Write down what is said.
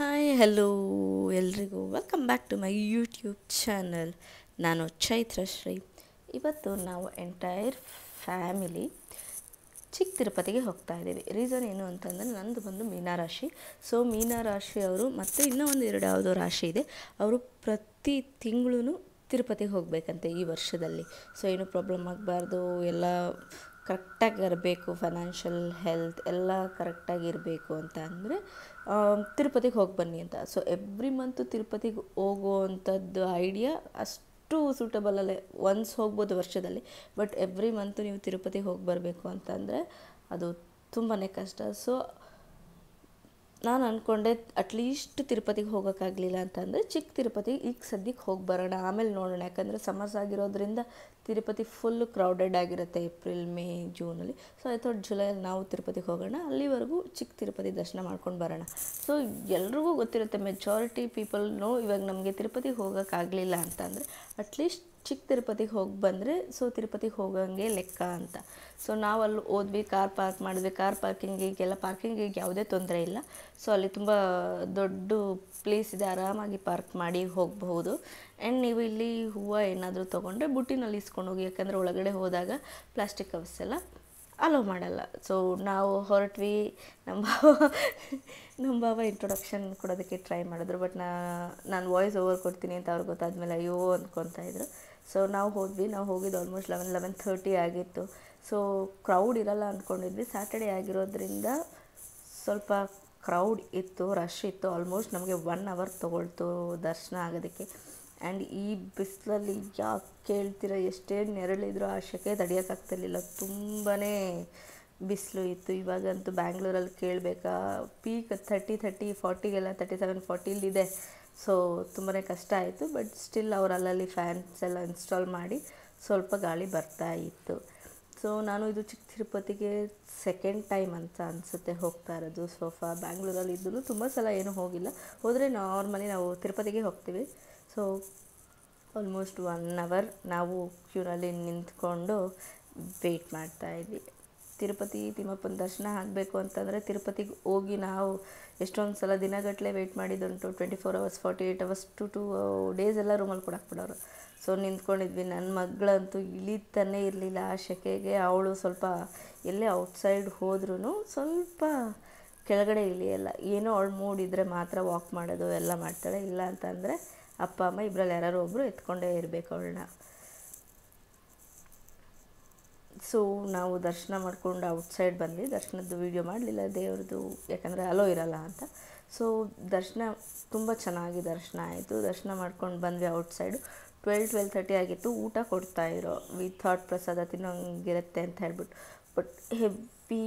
hi hello ಎಲ್ರಿಗೂ welcome back to my YouTube channel ನಾನು ಚೈತ್ರ ಶ್ರೀ ಇವತ್ತು ನಾವು ಎಂಟೈರ್ ಫ್ಯಾಮಿಲಿ ಚಿಕ್ಕ ತಿರುಪತಿಗೆ ಹೋಗ್ತಾ ಇದ್ದೀವಿ ರೀಸನ್ ಏನು ಅಂತಂದರೆ ನಂದು ಬಂದು ಮೀನಾರಾಶಿ ಸೊ ಮೀನಾರಾಶಿ ಅವರು ಮತ್ತು ಇನ್ನೂ ಒಂದು ಎರಡು ಯಾವುದೋ ರಾಶಿ ಇದೆ ಅವರು ಪ್ರತಿ ತಿಂಗಳೂ ತಿರುಪತಿಗೆ ಹೋಗಬೇಕಂತೆ ಈ ವರ್ಷದಲ್ಲಿ ಸೊ ಏನು ಪ್ರಾಬ್ಲಮ್ ಆಗಬಾರ್ದು ಎಲ್ಲ ಕರೆಕ್ಟಾಗಿ ಇರಬೇಕು ಫೈನಾನ್ಷಿಯಲ್ ಹೆಲ್ತ್ ಎಲ್ಲ ಕರೆಕ್ಟಾಗಿ ಇರಬೇಕು ಅಂತ ಅಂದರೆ ತಿರುಪತಿಗೆ ಹೋಗಿ ಬನ್ನಿ ಅಂತ ಸೊ ಎವ್ರಿ ಮಂತು ತಿರುಪತಿಗೆ ಹೋಗೋವಂಥದ್ದು ಐಡಿಯಾ ಅಷ್ಟು ಸೂಟಬಲ್ ಅಲ್ಲೇ ಒನ್ಸ್ ಹೋಗ್ಬೋದು ವರ್ಷದಲ್ಲಿ ಬಟ್ ಎವ್ರಿ ಮಂತು ನೀವು ತಿರುಪತಿಗೆ ಹೋಗಿ ಬರಬೇಕು ಅಂತಂದರೆ ಅದು ತುಂಬಾ ಕಷ್ಟ ಸೊ ನಾನು ಅಂದ್ಕೊಂಡೆ ಅಟ್ಲೀಸ್ಟ್ ತಿರುಪತಿಗೆ ಹೋಗೋಕ್ಕಾಗಲಿಲ್ಲ ಅಂತಂದರೆ ಚಿಕ್ಕ ತಿರುಪತಿ ಈಗ ಸದ್ಯಕ್ಕೆ ಹೋಗಿ ಬರೋಣ ಆಮೇಲೆ ನೋಡೋಣ ಯಾಕಂದರೆ ಸಮರ್ಸ್ ಆಗಿರೋದ್ರಿಂದ ತಿರುಪತಿ ಫುಲ್ ಕ್ರೌಡೆಡ್ ಆಗಿರುತ್ತೆ ಏಪ್ರಿಲ್ ಮೇ ಜೂನಲ್ಲಿ ಸೊ ಐ ಥಾಟ್ ಜುಲೈಯಲ್ಲಿ ನಾವು ತಿರುಪತಿಗೆ ಹೋಗೋಣ ಅಲ್ಲಿವರೆಗೂ ಚಿಕ್ಕ ತಿರುಪತಿ ದರ್ಶನ ಮಾಡ್ಕೊಂಡು ಬರೋಣ ಸೊ ಎಲ್ರಿಗೂ ಗೊತ್ತಿರುತ್ತೆ ಮೆಜಾರಿಟಿ ಪೀಪಲ್ ನೋ ಇವಾಗ ನಮಗೆ ತಿರುಪತಿಗೆ ಹೋಗೋಕ್ಕಾಗಲಿಲ್ಲ ಅಂದರೆ ಅಟ್ಲೀಸ್ಟ್ ಚಿಕ್ಕ ತಿರುಪತಿಗೆ ಹೋಗಿ ಬಂದರೆ ಸೊ ತಿರುಪತಿಗೆ ಹೋಗೋಂಗೆ ಲೆಕ್ಕ ಅಂತ ಸೊ ನಾವು ಅಲ್ಲಿ ಹೋದ್ವಿ ಕಾರ್ ಪಾರ್ಕ್ ಮಾಡಿದ್ವಿ ಕಾರ್ ಪಾರ್ಕಿಂಗಿಗೆಲ್ಲ ಪಾರ್ಕಿಂಗಿಗೆ ಯಾವುದೇ ತೊಂದರೆ ಇಲ್ಲ ಸೊ ಅಲ್ಲಿ ತುಂಬ ದೊಡ್ಡ ಪ್ಲೇಸ್ ಇದೆ ಆರಾಮಾಗಿ ಪಾರ್ಕ್ ಮಾಡಿ ಹೋಗಬಹುದು ಆ್ಯಂಡ್ ನೀವು ಇಲ್ಲಿ ಹೂವು ಏನಾದರೂ ತೊಗೊಂಡ್ರೆ ಬುಟ್ಟಿನಲ್ಲಿ ಇಸ್ಕೊಂಡು ಹೋಗಿ ಯಾಕಂದರೆ ಒಳಗಡೆ ಹೋದಾಗ ಪ್ಲಾಸ್ಟಿಕ್ ಕವರ್ಸ್ ಎಲ್ಲ ಅಲೋ ಮಾಡಲ್ಲ ಸೊ ನಾವು ಹೊರಟ್ವಿ ನಮ್ಮ ನಮ್ಮ ಬಾಬಾ ಇಂಟ್ರೊಡಕ್ಷನ್ ಕೊಡೋದಕ್ಕೆ ಟ್ರೈ ಮಾಡಿದ್ರು ಬಟ್ ನಾ ನಾನು ವಾಯ್ಸ್ ಓವರ್ ಕೊಡ್ತೀನಿ ಅಂತ ಅವ್ರಿಗೆ ಗೊತ್ತಾದ್ಮೇಲೆ ಅಯ್ಯೋ ಇದ್ರು ಸೊ ನಾವು ಹೋದ್ವಿ ನಾವು ಹೋಗಿದ್ದು ಆಲ್ಮೋಸ್ಟ್ ಲೆವೆನ್ ಲೆವೆನ್ ಥರ್ಟಿ ಆಗಿತ್ತು ಸೊ ಕ್ರೌಡ್ ಇರಲ್ಲ ಅಂದ್ಕೊಂಡಿದ್ವಿ ಸ್ಯಾಟರ್ಡೇ ಆಗಿರೋದ್ರಿಂದ ಸ್ವಲ್ಪ ಕ್ರೌಡ್ ಇತ್ತು ರಶ್ ಇತ್ತು ಆಲ್ಮೋಸ್ಟ್ ನಮಗೆ ಒನ್ ಅವರ್ ತೊಗೊಳ್ತು ದರ್ಶನ ಆಗೋದಕ್ಕೆ ಆ್ಯಂಡ್ ಈ ಬಿಸಿಲಲ್ಲಿ ಯಾಕೆ ಕೇಳ್ತೀರ ಎಷ್ಟೇ ನೆರಳಿದ್ರು ಆ ಶೆಕೆ ತಡಿಯೋಕ್ಕಾಗ್ತಿರ್ಲಿಲ್ಲ ತುಂಬಾ ಬಿಸಿಲು ಇತ್ತು ಇವಾಗಂತೂ ಬ್ಯಾಂಗ್ಳೂರಲ್ಲಿ ಕೇಳಬೇಕಾ ಪೀಕ್ ಥರ್ಟಿ ಥರ್ಟಿ ಫಾರ್ಟಿಗೆಲ್ಲ ತರ್ಟಿ ಸೆವೆನ್ ಫಾರ್ಟಿಲಿದೆ ಸೊ ತುಂಬಾ ಕಷ್ಟ ಆಯಿತು ಬಟ್ ಸ್ಟಿಲ್ ಅವರಲ್ಲಲ್ಲಿ ಫ್ಯಾನ್ಸ್ ಎಲ್ಲ ಇನ್ಸ್ಟಾಲ್ ಮಾಡಿ ಸ್ವಲ್ಪ ಗಾಳಿ ಬರ್ತಾ ಇತ್ತು ಸೊ ನಾನು ಇದು ಚಿಕ್ಕ ತಿರುಪತಿಗೆ ಸೆಕೆಂಡ್ ಟೈಮ್ ಅಂತ ಅನಿಸುತ್ತೆ ಹೋಗ್ತಾ ಇರೋದು ಸೋಫಾ ಬ್ಯಾಂಗ್ಳೂರಲ್ಲಿ ಇದ್ದು ತುಂಬ ಸಲ ಏನೂ ಹೋಗಿಲ್ಲ ಹೋದರೆ ನಾರ್ಮಲಿ ನಾವು ತಿರುಪತಿಗೆ ಹೋಗ್ತೀವಿ ಸೊ ಆಲ್ಮೋಸ್ಟ್ ಒನ್ ಅವರ್ ನಾವು ಕ್ಯೂರಲ್ಲಿ ನಿಂತ್ಕೊಂಡು ವೆಯ್ಟ್ ಮಾಡ್ತಾಯಿದ್ವಿ ತಿರುಪತಿ ತಿಮ್ಮಪ್ಪನ ದರ್ಶನ ಆಗಬೇಕು ಅಂತಂದರೆ ತಿರುಪತಿಗೆ ಹೋಗಿ ನಾವು ಎಷ್ಟೊಂದು ಸಲ ದಿನಗಟ್ಟಲೆ ವೆಯ್ಟ್ ಮಾಡಿದ್ದುಂಟು twenty four hours forty eight hours to two days ಎಲ್ಲ ರೂಮಲ್ಲಿ ಕೊಡಾಕ್ಬಿಡೋರು ಸೊ ನಿಂತ್ಕೊಂಡಿದ್ವಿ ನನ್ನ ಮಗಳಂತೂ ಇಳಿತಾನೆ ಇರಲಿಲ್ಲ ಆ ಸೆಕೆಗೆ ಅವಳು ಸ್ವಲ್ಪ ಎಲ್ಲೇ ಔಟ್ಸೈಡ್ ಹೋದ್ರೂ ಸ್ವಲ್ಪ ಕೆಳಗಡೆ ಇಳಿಯಲ್ಲ ಏನೋ ಅವಳು ಮೂಡಿದ್ರೆ ಮಾತ್ರ ವಾಕ್ ಮಾಡೋದು ಎಲ್ಲ ಮಾಡ್ತಾಳೆ ಇಲ್ಲ ಅಂತಂದರೆ ಅಪ್ಪ ಅಮ್ಮ ಇಬ್ಬರಲ್ಲಿ ಯಾರು ಒಬ್ಬರು ಎತ್ಕೊಂಡೇ ಇರಬೇಕು ಅವಳನ್ನ ಸೊ ನಾವು ದರ್ಶನ ಮಾಡ್ಕೊಂಡು ಔಟ್ಸೈಡ್ ಬಂದ್ವಿ ದರ್ಶನದ್ದು ವೀಡಿಯೋ ಮಾಡಲಿಲ್ಲ ದೇವ್ರದ್ದು ಯಾಕಂದರೆ ಅಲೋ ಇರಲ್ಲ ಅಂತ ಸೊ ದರ್ಶನ ತುಂಬ ಚೆನ್ನಾಗಿ ದರ್ಶನ ಆಯಿತು ದರ್ಶನ ಮಾಡ್ಕೊಂಡು ಬಂದ್ವಿ ಔಟ್ಸೈಡು ಟ್ವೆಲ್ ಟ್ವೆಲ್ ತರ್ಟಿ ಆಗಿತ್ತು ಊಟ ಕೊಡ್ತಾ ಇರೋ ವಿಥೌಟ್ ಪ್ರಸಾದ ತಿನ್ನೋಂಗಿರುತ್ತೆ ಅಂತ ಹೇಳ್ಬಿಟ್ಟು ಬಟ್ ಹೆಬ್ಬಿ